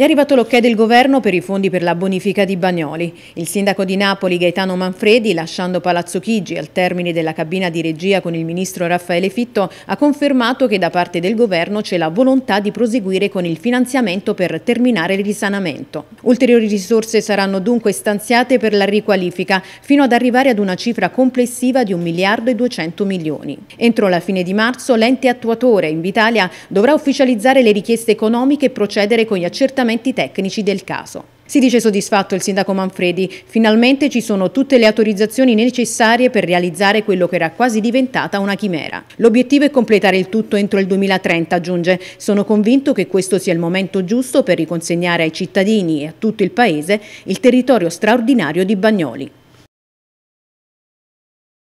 È arrivato l'ok del governo per i fondi per la bonifica di Bagnoli. Il sindaco di Napoli Gaetano Manfredi, lasciando Palazzo Chigi al termine della cabina di regia con il ministro Raffaele Fitto, ha confermato che da parte del governo c'è la volontà di proseguire con il finanziamento per terminare il risanamento. Ulteriori risorse saranno dunque stanziate per la riqualifica, fino ad arrivare ad una cifra complessiva di 1 miliardo e 200 milioni. Entro la fine di marzo l'ente attuatore, in Vitalia, dovrà ufficializzare le richieste economiche e procedere con gli accertamenti aggiornamenti tecnici del caso. Si dice soddisfatto il sindaco Manfredi, finalmente ci sono tutte le autorizzazioni necessarie per realizzare quello che era quasi diventata una chimera. L'obiettivo è completare il tutto entro il 2030, aggiunge. Sono convinto che questo sia il momento giusto per riconsegnare ai cittadini e a tutto il Paese il territorio straordinario di Bagnoli.